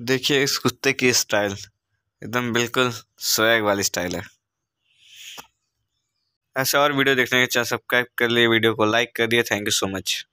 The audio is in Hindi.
देखिए इस कुत्ते की स्टाइल एकदम बिल्कुल स्वैग वाली स्टाइल है ऐसे और वीडियो देखने के चाहे सब्सक्राइब कर लिए वीडियो को लाइक कर दिए थैंक यू सो मच